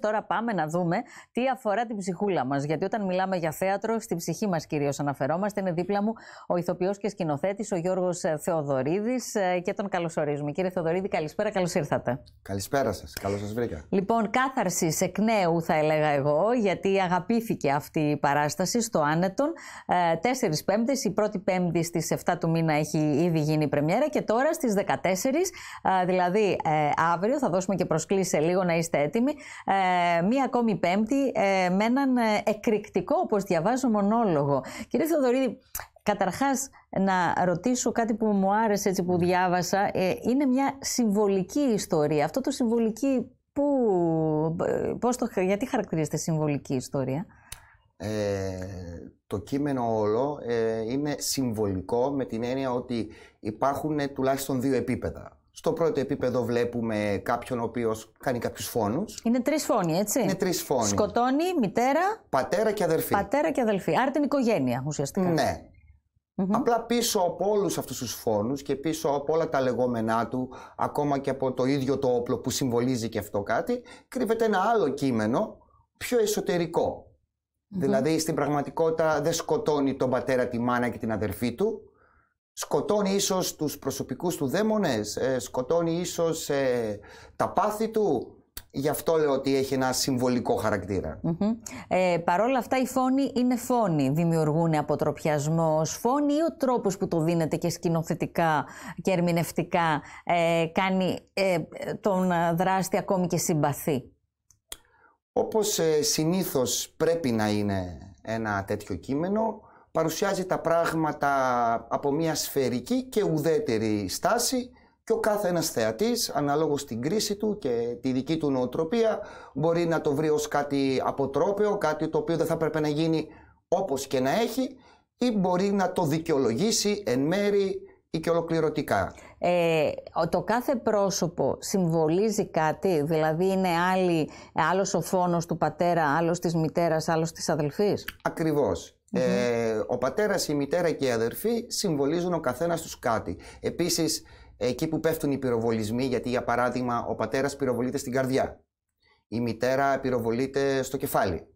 Τώρα πάμε να δούμε τι αφορά την ψυχούλα μας. Γιατί όταν μιλάμε για θέατρο, στην ψυχή μας κυρίως αναφερόμαστε. Είναι δίπλα μου ο ηθοποιός και σκηνοθέτης, ο Γιώργος Θεοδωρίδης, ε, και τον καλωσορίζουμε. Κύριε Θεοδωρίδη, καλησπέρα, καλώς ήρθατε. Καλησπέρα σας, καλώς σας βρήκα. Λοιπόν, κάθαρση εκ νέου, θα έλεγα εγώ, γιατί αγαπήθηκε αυτή η παράσταση στο Άνετον. Ε, Τέσσερις Πέμπτες, η πρώτη Πέμπτη στις 7 του μήνα έχει ήδη γίνει η πρεμιέρα και τώρα στις 14, ε, δηλαδή αύριο, θα δώσουμε και προσκλήσεις σε λίγο να είστε έτοιμοι. Ε, μία ακόμη Πέμπτη ε, με έναν ε, εκρηκτικό, όπως διαβάζω, μονόλογο. Κύριε Θεοδωρίδη, καταρχάς να ρωτήσω κάτι που μου άρεσε έτσι που διάβασα. Ε, είναι μια συμβολική ιστορία. Αυτό το συμβολική, που, πώς το, γιατί χαρακτηρίζεται συμβολική ιστορία. το κείμενο όλο είναι συμβολικό με την έννοια ότι υπάρχουν τουλάχιστον δύο επίπεδα. Στο πρώτο επίπεδο βλέπουμε κάποιον ο οποίος κάνει κάποιους φόνους. Είναι τρεις φόνοι, έτσι. Είναι τρεις φόνοι. Σκοτώνει μητέρα, πατέρα και αδερφή. Πατέρα και αδελφή. Άρα την οικογένεια ουσιαστικά. Ναι. Απλά πίσω από όλους αυτούς τους φόνους και πίσω από όλα τα λεγόμενά του, ακόμα και από το ίδιο το όπλο που συμβολίζει και αυτό κάτι, κρύβεται ένα άλλο κείμενο, πιο εσωτερικο Δηλαδή στην πραγματικότητα δεν σκοτώνει τον πατέρα, τη μάνα και την αδερφή του, σκοτώνει ίσως τους προσωπικούς του δαίμονες, ε, σκοτώνει ίσως ε, τα πάθη του. Γι' αυτό λέω ότι έχει ένα συμβολικό χαρακτήρα. Ε, Παρ' όλα αυτά, οι φόνοι είναι φόνοι. Δημιουργούν αποτροπιασμό φόνοι ή ο τρόπος που το δίνεται και σκηνοθετικά και ερμηνευτικά ε, κάνει τον δράστη ακόμη και συμπαθή. Όπως συνήθως πρέπει να είναι ένα τέτοιο κείμενο, παρουσιάζει τα πράγματα από μια σφαιρική και ουδέτερη στάση και ο κάθε ένας θεατής, αναλόγως την κρίση του και τη δική του νοοτροπία, μπορεί να το βρει ως κάτι αποτρόπαιο, κάτι το οποίο δεν θα πρέπει να γίνει όπως και να έχει ή μπορεί να το δικαιολογήσει εν μέρη ή και ολοκληρωτικά. Ε, το κάθε πρόσωπο συμβολίζει κάτι, δηλαδή είναι άλλη, άλλος ο φόνος του πατέρα, άλλος της μητέρας, άλλος της αδελφής ο πατέρας, η μητέρα και οι αδερφοί συμβολίζουν ο καθένας τους κάτι. Επίσης, εκεί που πέφτουν οι πυροβολισμοί, γιατί για παράδειγμα ο πατέρας πυροβολείται στην καρδιά, η μητέρα πυροβολείται στο κεφάλι,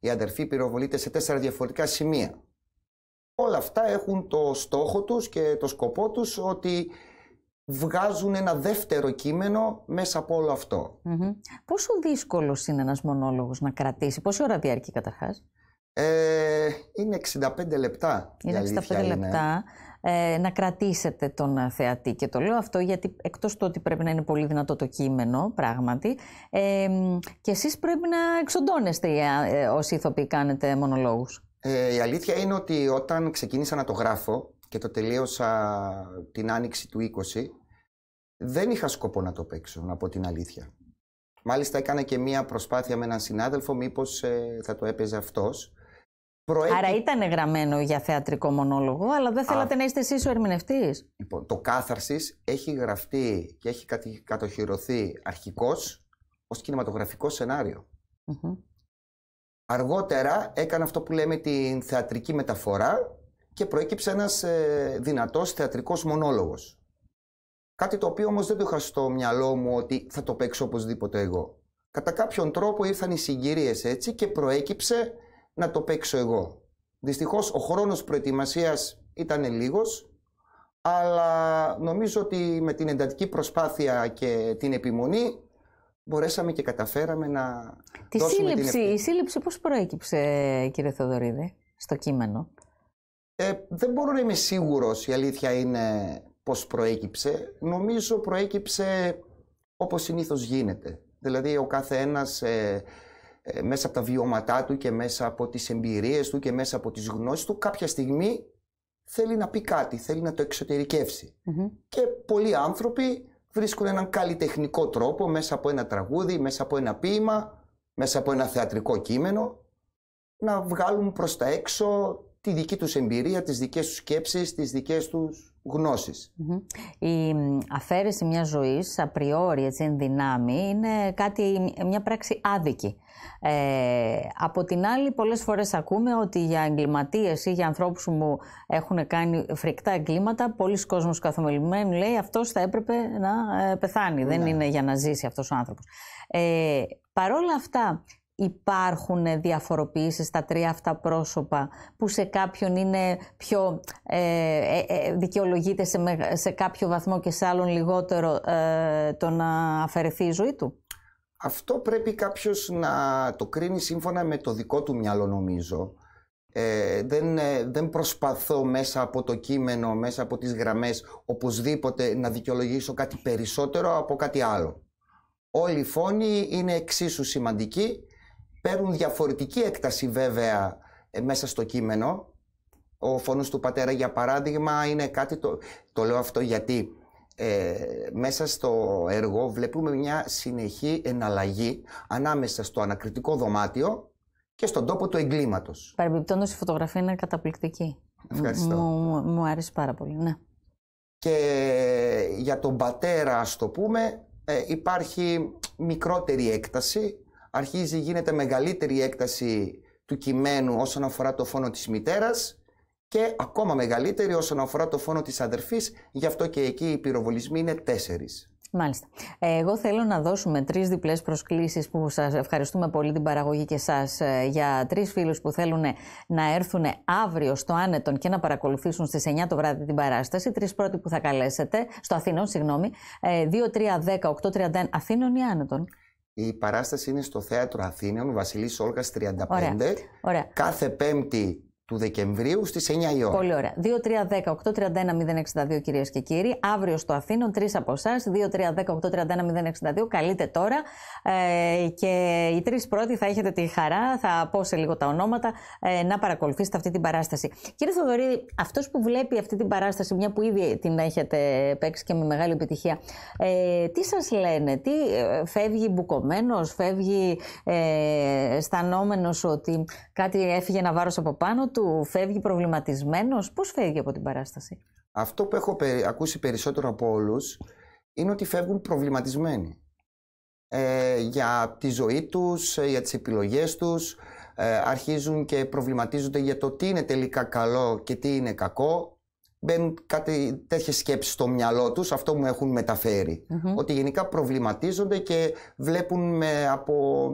η αδερφή πυροβολείται σε τέσσερα διαφορετικά σημεία. Όλα αυτά έχουν το στόχο τους και το σκοπό τους ότι βγάζουν ένα δεύτερο κείμενο μέσα από όλο Πόσο δύσκολος είναι ένας μονόλογος να κρατήσει, πόση ώρα διαρκεί καταρχάς? Ε, είναι 65 λεπτά. Είναι 65 λεπτά. Ε, να κρατήσετε τον ε, θεατή. Και το λέω αυτό γιατί εκτός του ότι πρέπει να είναι πολύ δυνατό το κείμενο, πράγματι, ε, και εσείς πρέπει να εξοντώνεστε ε, ε όσοι ηθοποιοί κάνετε μονολόγους. Ε, η αλήθεια είναι ότι όταν ξεκίνησα να το γράφω και το τελείωσα την άνοιξη του 20, δεν είχα σκοπό να το παίξω, να πω την αλήθεια. Μάλιστα έκανα και μία προσπάθεια με έναν συνάδελφο, μήπως ε, θα το έπαιζε αυτός. Άρα ήταν γραμμένο για θεατρικό μονόλογο, αλλά δεν θέλατε να είστε εσείς ο ερμηνευτής. Λοιπόν, το κάθαρσης έχει γραφτεί και έχει κατοχυρωθεί αρχικώ ως κινηματογραφικό Αργότερα έκανε αυτό που λέμε την θεατρική μεταφορά και προέκυψε ένας ε, δυνατός θεατρικός μονόλογος. Κάτι το οποίο όμως δεν το είχα στο μυαλό μου ότι θα το παίξω οπωσδήποτε εγώ. Κατά κάποιον τρόπο ήρθαν οι συγκυρίες έτσι και προέκυψε να το παίξω εγώ. Δυστυχώς ο χρόνος προετοιμασίας ήταν λίγος, αλλά νομίζω ότι με την εντατική προσπάθεια και την επιμονή μπορέσαμε και καταφέραμε να Τη δώσουμε σύλληψη, Η σύλληψη πώς προέκυψε κύριε Θεοδωρίδη στο κείμενο. Ε, δεν μπορώ να είμαι σίγουρος η αλήθεια είναι πώς προέκυψε. Νομίζω προέκυψε όπως συνήθως γίνεται. Δηλαδή ο κάθε ένας ε, ε, μέσα από τα βιώματά του και μέσα από τις εμπειρίες του και μέσα από τις γνώσεις του κάποια στιγμή θέλει να πει κάτι, θέλει να το εξωτερικευσει Και πολλοί άνθρωποι βρίσκουν έναν καλλιτεχνικό τρόπο μέσα από ένα τραγούδι, μέσα από ένα ποίημα, μέσα από ένα θεατρικό κείμενο να βγάλουν προς τα έξω τη δική τους εμπειρία, τις δικές τους σκέψεις, τις δικές τους γνώσης. Η αφαίρεση μιας ζωής, απριόρι, έτσι, εν δυνάμει, είναι κάτι, μια πράξη άδικη. Ε, από την άλλη, πολλές φορές ακούμε ότι για εγκληματίες ή για ανθρώπους που έχουν κάνει φρικτά εγκλήματα, πολλοί κόσμος καθομολημένοι λέει αυτός θα έπρεπε να ε, πεθάνει, δεν ναι. είναι για να ζήσει αυτός ο άνθρωπος. Ε, Παρόλα αυτά, υπάρχουν διαφοροποιήσεις στα τρία αυτά πρόσωπα που σε κάποιον είναι πιο ε, ε, ε δικαιολογείται σε, κάποιο βαθμό και σε άλλον λιγότερο ε, το να αφαιρεθεί η ζωή του. Αυτό πρέπει κάποιος να το κρίνει σύμφωνα με το δικό του μυαλό νομίζω. Ε, δεν, δεν προσπαθώ μέσα από το κείμενο, μέσα από τις γραμμές, οπωσδήποτε να δικαιολογήσω κάτι περισσότερο από κάτι άλλο. Όλη η φόνη είναι εξίσου σημαντική παίρνουν διαφορετική έκταση βέβαια ε, μέσα στο κείμενο. Ο φόνος του πατέρα για παράδειγμα είναι κάτι το... Το λέω αυτό γιατί ε, μέσα στο έργο βλέπουμε μια συνεχή εναλλαγή ανάμεσα στο ανακριτικό δωμάτιο και στον τόπο του εγκλήματος. Παρεμπιπτόντως η φωτογραφία είναι καταπληκτική. Ευχαριστώ. Μου, μου άρεσε πάρα πολύ, ναι. Και για τον πατέρα, ας το πούμε, ε, υπάρχει μικρότερη έκταση αρχίζει, γίνεται μεγαλύτερη η έκταση του κειμένου όσον αφορά το φόνο της μητέρας και ακόμα μεγαλύτερη όσον αφορά το φόνο της αδερφής, γι' αυτό και εκεί οι πυροβολισμοί είναι τέσσερις. Μάλιστα. Ε, εγώ θέλω να δώσουμε τρεις διπλές προσκλήσεις που σας ευχαριστούμε πολύ την παραγωγή και εσά για τρεις φίλους που θέλουν να έρθουν αύριο στο Άνετον και να παρακολουθήσουν στις 9 το βράδυ την παράσταση. Τρεις πρώτοι που θα καλέσετε στο Αθήνων, συγγνώμη. 2-3-10-8-31 ε, Αθήνων ή Άνετον. Η παράσταση είναι στο Θέατρο Αθηνών, Βασιλής Όλγας 35. Κάθε Πέμπτη του Δεκεμβρίου στις 9 η ώρα. Πολύ ωραία. 2-3-10-8-31-062 κυρίες και κύριοι. Αύριο στο Αθήνων, τρεις από εσάς. 2-3-10-8-31-062. Καλείτε τώρα. Ε, και οι τρεις πρώτοι θα έχετε τη χαρά, θα πω σε λίγο τα ονόματα, ε, να παρακολουθήσετε αυτή την παράσταση. Κύριε Θοδωρή, αυτός που βλέπει αυτή την παράσταση, μια που ήδη την έχετε παίξει και με μεγάλη επιτυχία, ε, τι σας λένε, τι ε, φεύγει μπουκωμένος, φεύγει ε, αισθανόμενος ότι κάτι έφυγε ένα βάρος από πάνω του, φεύγει προβληματισμένος, πώς φεύγει από την παράσταση. Αυτό που έχω ακούσει περισσότερο από όλους είναι ότι φεύγουν προβληματισμένοι ε, για τη ζωή τους, ε, για τις επιλογές τους, ε, αρχίζουν και προβληματίζονται για το τι είναι τελικά καλό και τι είναι κακό. Μπαίνουν κάτι τέτοιες σκέψεις στο μυαλό τους, αυτό μου έχουν Ότι γενικά προβληματίζονται και βλέπουν με από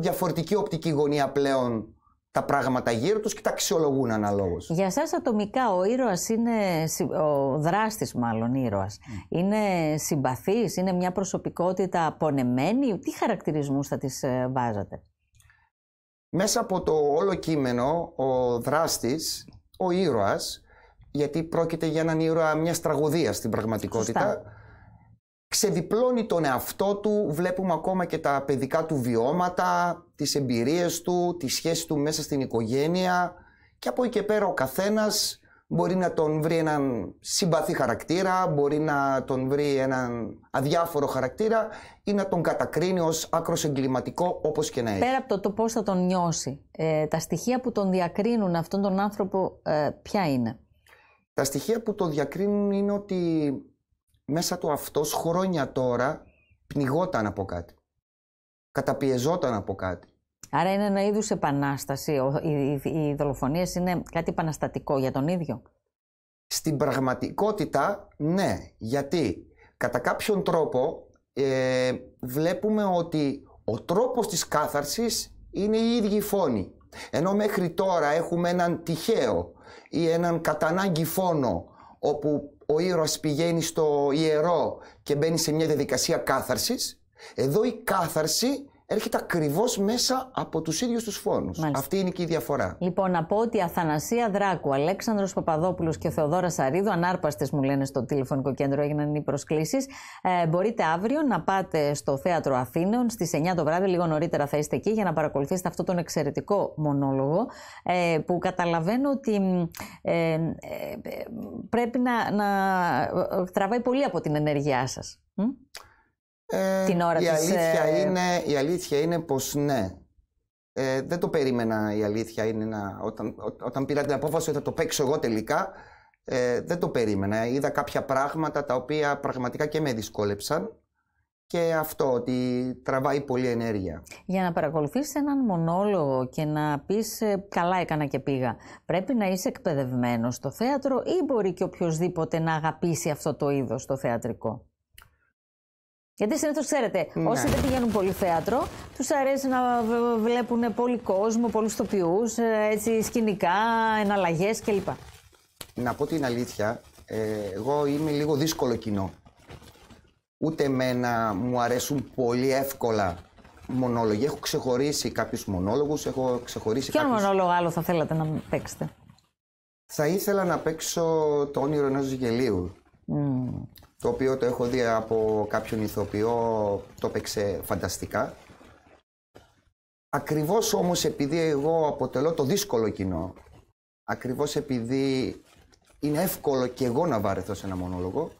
διαφορετική οπτική γωνία πλέον τα πράγματα γύρω τους και τα αξιολογούν αναλόγως. Για σας ατομικά ο ήρωας είναι, ο δράστης μάλλον ήρωας, ναι. είναι συμπαθής, είναι μια προσωπικότητα απονεμένη, τι χαρακτηρισμούς θα τις ε, βάζατε. Μέσα από το όλο κείμενο ο δράστης, ο ήρωας, γιατί πρόκειται για έναν ήρωα μιας τραγωδίας στην πραγματικότητα, ξεδιπλώνει τον εαυτό του, βλέπουμε ακόμα και τα παιδικά του βιώματα, τις εμπειρίες του, τη σχέση του μέσα στην οικογένεια και από εκεί και πέρα ο καθένας μπορεί να τον βρει έναν συμπαθή χαρακτήρα, μπορεί να τον βρει έναν αδιάφορο χαρακτήρα ή να τον κατακρίνει ως άκρος εγκληματικό όπως και να είναι. Πέρα από το, το πώς θα τον νιώσει, ε, τα στοιχεία που τον διακρίνουν αυτόν τον άνθρωπο ε, ποια είναι. Τα στοιχεία που τον διακρίνουν είναι ότι μέσα του αυτός χρόνια τώρα πνιγόταν από κάτι καταπιεζόταν από κάτι. Άρα είναι ένα είδους επανάσταση. Οι δολοφονίες είναι κάτι επαναστατικό για τον ίδιο. Στην πραγματικότητα, ναι. Γιατί κατά κάποιον τρόπο ε, βλέπουμε ότι ο τρόπος της κάθαρσης είναι η ίδια η φόνη. Ενώ μέχρι τώρα έχουμε έναν τυχαίο ή έναν κατανάγκη φόνο όπου ο ήρωας πηγαίνει στο ιερό και μπαίνει σε μια διαδικασία κάθαρσης εδώ η κάθαρση έρχεται ακριβώς μέσα από τους ίδιους τους φόνους. Αυτή είναι και η διαφορά. Λοιπόν, να πω ότι Αθανασία Δράκου, Αλέξανδρος Παπαδόπουλος και Θεοδόρα Σαρίδου, ανάρπαστες μου λένε στο τηλεφωνικό κέντρο, έγιναν οι προσκλήσεις. Ε, μπορείτε αύριο να πάτε στο θέατρο Αθήνων στι 9 το βράδυ, λίγο νωρίτερα θα είστε εκεί, για να παρακολουθήσετε αυτόν τον εξαιρετικό μονόλογο. Ε, που καταλαβαίνω ότι ε, ε, πρέπει να, να ε, ε, τραβάει πολύ από την ενέργειά σας. Ε, η αλήθεια ε, είναι, η αλήθεια είναι πως ναι. Ε, δεν το περίμενα η αλήθεια είναι να, όταν, όταν πήρα την απόφαση ότι θα το παίξω εγώ τελικά ε, δεν το περίμενα. Είδα κάποια πράγματα τα οποία πραγματικά και με δυσκόλεψαν και αυτό ότι τραβάει πολύ ενέργεια. Για να παρακολουθείς έναν μονόλογο και να πεις ε, καλά έκανα και πήγα, πρέπει να είσαι εκπαιδευμένος στο θέατρο ή μπορεί και οποιοδήποτε να αγαπήσει αυτό το είδος το θεατρικό. Γιατί συνήθως ξέρετε, ναι. όσοι δεν πηγαίνουν πολύ θέατρο, τους αρέσει να βλέπουν πολύ κόσμο, πολλούς τοπιούς, ε, σκηνικά, εναλλαγές κλπ. Να πω την αλήθεια, ε, εγώ είμαι λίγο δύσκολο κοινό. Ούτε εμένα μου αρέσουν πολύ εύκολα μονόλογοι. Έχω ξεχωρίσει κάποιους μονόλογους, έχω ξεχωρίσει κάποιου. Ποιον μονόλογο άλλο θα θέλατε να παίξετε. Θα ήθελα να παίξω το όνειρο ενός γελίου το οποίο το έχω δει από κάποιον ηθοποιό, το έπαιξε φανταστικά. Ακριβώς όμως επειδή εγώ αποτελώ το δύσκολο κοινό, ακριβώς επειδή είναι εύκολο και εγώ να βάρεθω σε ένα μονόλογο,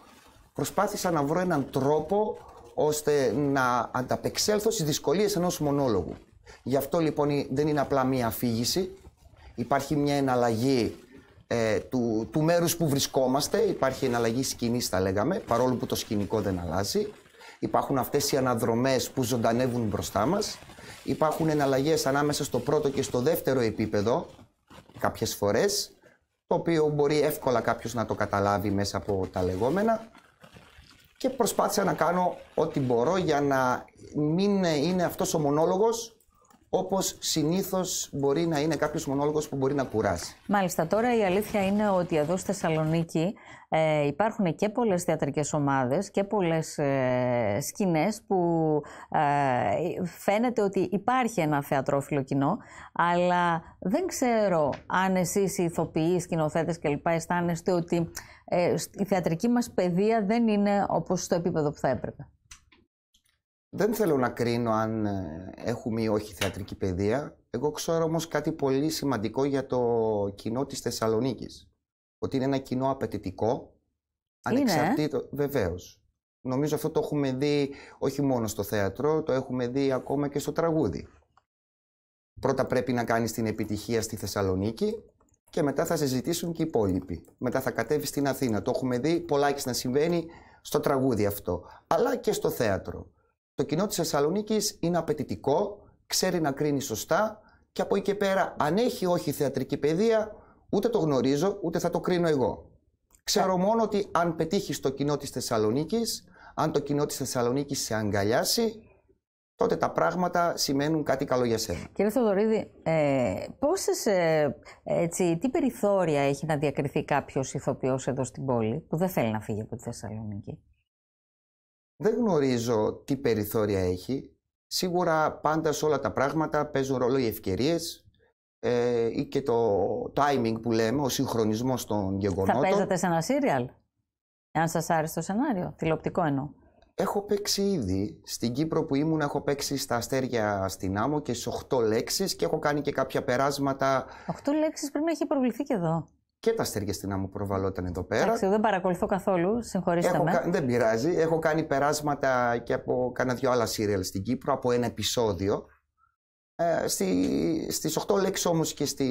προσπάθησα να βρω έναν τρόπο ώστε να ανταπεξέλθω στις δυσκολίες ενός μονόλογου. Γι' αυτό λοιπόν δεν είναι απλά μία αφήγηση, υπάρχει μια εναλλαγή ε, του, του μέρους που βρισκόμαστε. Υπάρχει εναλλαγή σκηνής, τα λέγαμε, παρόλο που το σκηνικό δεν αλλάζει. Υπάρχουν αυτές οι αναδρομές που ζωντανεύουν μπροστά μας. Υπάρχουν εναλλαγές ανάμεσα στο πρώτο και στο δεύτερο επίπεδο, κάποιες φορές, το οποίο μπορεί εύκολα κάποιος να το καταλάβει μέσα από τα λεγόμενα. Και προσπάθησα να κάνω ό,τι μπορώ για να μην είναι αυτός ο μονόλογος όπως συνήθως μπορεί να είναι κάποιος μονόλογος που μπορεί να κουράσει. Μάλιστα, τώρα η αλήθεια είναι ότι εδώ στη Θεσσαλονίκη ε, υπάρχουν και πολλές θεατρικές ομάδες και πολλές ε, σκηνές που ε, φαίνεται ότι υπάρχει ένα θεατρόφιλο κοινό, αλλά δεν ξέρω αν εσείς οι ηθοποιοί, οι σκηνοθέτες κλπ. αισθάνεστε ότι ε, η θεατρική μας παιδεία δεν είναι όπως στο επίπεδο που θα έπρεπε. Δεν θέλω να κρίνω αν ε, έχουμε ή όχι θεατρική παιδεία. Εγώ ξέρω όμως κάτι πολύ σημαντικό για το κοινό της Θεσσαλονίκης. Ότι είναι ένα κοινό απαιτητικό, ανεξαρτήτω. Βεβαίως. Νομίζω αυτό το έχουμε δει όχι μόνο στο θέατρο, το έχουμε δει ακόμα και στο τραγούδι. Πρώτα πρέπει να κάνεις την επιτυχία στη Θεσσαλονίκη και μετά θα συζητήσουν και οι υπόλοιποι. Μετά θα κατέβεις στην Αθήνα. Το έχουμε δει πολλά να συμβαίνει στο τραγούδι αυτό, αλλά και στο θέατρο. Το κοινό της Θεσσαλονίκης είναι απαιτητικό, ξέρει να κρίνει σωστά και από εκεί και πέρα αν έχει όχι θεατρική παιδεία ούτε το γνωρίζω ούτε θα το κρίνω εγώ. Ξέρω μόνο ότι αν πετύχει το κοινό της Θεσσαλονίκης, αν το κοινό της Θεσσαλονίκης σε αγκαλιάσει, τότε τα πράγματα σημαίνουν κάτι καλό για σένα. Κύριε Θοδωρίδη, ε, ε, τι περιθώρια έχει να διακριθεί κάποιος ηθοποιός εδώ στην πόλη που δεν θέλει να φύγει από τη Θεσσαλονίκη δεν γνωρίζω τι περιθώρια έχει. Σίγουρα πάντα σε όλα τα πράγματα παίζουν ρόλο οι ευκαιρίες ε, ή και το timing που λέμε, ο συγχρονισμός των γεγονότων. Θα παίζατε σε ένα σύριαλ, εάν σας άρεσε το σενάριο, τηλεοπτικό εννοώ. Έχω παίξει ήδη. Στην Κύπρο που ήμουν έχω παίξει στα αστέρια στην άμμο και σε 8 λέξεις και έχω κάνει και κάποια περάσματα. 8 λέξεις πρέπει να έχει προβληθεί και εδώ και τα αστέρια στην άμμο προβαλόταν εδώ πέρα. Εντάξει, δεν παρακολουθώ καθόλου, συγχωρήστε έχω, με. Δεν πειράζει. Έχω κάνει περάσματα και από κάνα δυο άλλα σύριαλ στην Κύπρο, από ένα επεισόδιο. Ε, στη, στις 8 λέξεις όμως και στη,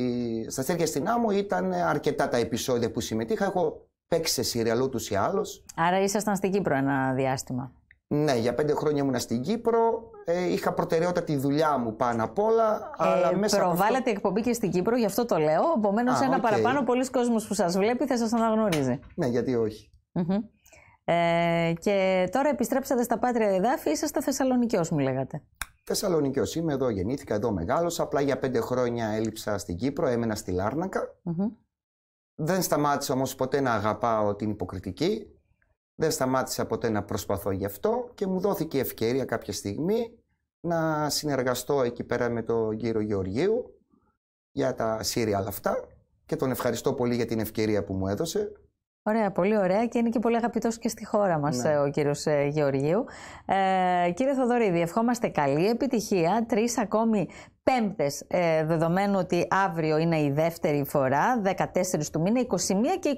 στα αστέρια στην άμμο ήταν αρκετά τα επεισόδια που συμμετείχα. Έχω παίξει σε σύριαλ ούτως ή άλλως. Άρα ήσασταν στην Κύπρο ένα διάστημα. Ναι, για πέντε χρόνια ήμουν στην Κύπρο ε, είχα προτεραιότητα τη δουλειά μου πάνω απ' όλα. Ε, μέσα προβάλλατε αυτό... εκπομπή και στην Κύπρο, γι' αυτό το λέω. Επομένως, ένα okay. παραπάνω, πολλοί κόσμος που σας βλέπει θα σας αναγνωρίζει. Ναι, γιατί όχι. Ε, και τώρα επιστρέψατε στα πάτρια εδάφη, είσαστε Θεσσαλονικιός, μου λέγατε. Θεσσαλονικιός είμαι, εδώ γεννήθηκα, εδώ μεγάλωσα. Απλά για πέντε χρόνια έλειψα στην Κύπρο, έμενα στη Λάρνακα. Δεν σταμάτησα όμως ποτέ να αγαπάω την υποκριτική. Δεν σταμάτησα ποτέ να προσπαθώ γι' αυτό και μου δόθηκε ευκαιρία κάποια στιγμή να συνεργαστώ εκεί πέρα με τον κύριο Γεωργίου για τα serial αυτά και τον ευχαριστώ πολύ για την ευκαιρία που μου έδωσε. Ωραία, πολύ ωραία και είναι και πολύ αγαπητός και στη χώρα μας ναι. ο κύριος ε, Γεωργίου. Ε, κύριε Θοδωρίδη, ευχόμαστε καλή επιτυχία. Τρεις ακόμη Πέμπτες, ε, δεδομένου ότι αύριο είναι η δεύτερη φορά, 14 του μήνα, 21 και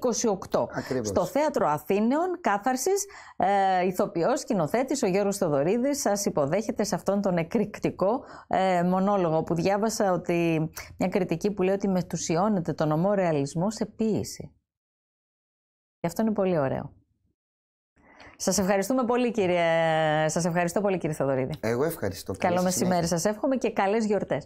28. Στο Θέατρο Αθήνεων, κάθαρσης, ε, ηθοποιός, σκηνοθέτης, ο Γιώργος Θεοδωρίδης, σας υποδέχεται σε αυτόν τον εκρηκτικό ε, μονόλογο που διάβασα ότι μια κριτική που λέει ότι μετουσιώνεται τον ομό ρεαλισμός σε ποίηση. Και αυτό είναι πολύ ωραίο. Σας ευχαριστούμε πολύ, κύριε. Σας ευχαριστώ πολύ, κύριε Θεοδωρίδη. Εγώ ευχαριστώ. Καλό μεσημέρι σας εύχομαι και καλές γιορτές.